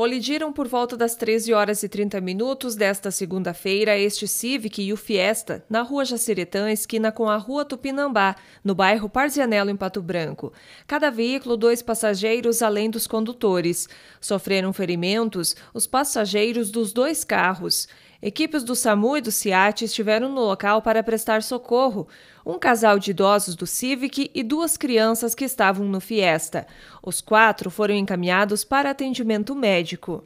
Colidiram por volta das 13 horas e 30 minutos desta segunda-feira este Civic e o Fiesta, na rua Jaciretã, esquina com a rua Tupinambá, no bairro Parzianello, em Pato Branco. Cada veículo, dois passageiros, além dos condutores. Sofreram ferimentos os passageiros dos dois carros. Equipes do SAMU e do CIAT estiveram no local para prestar socorro. Um casal de idosos do Civic e duas crianças que estavam no Fiesta. Os quatro foram encaminhados para atendimento médico.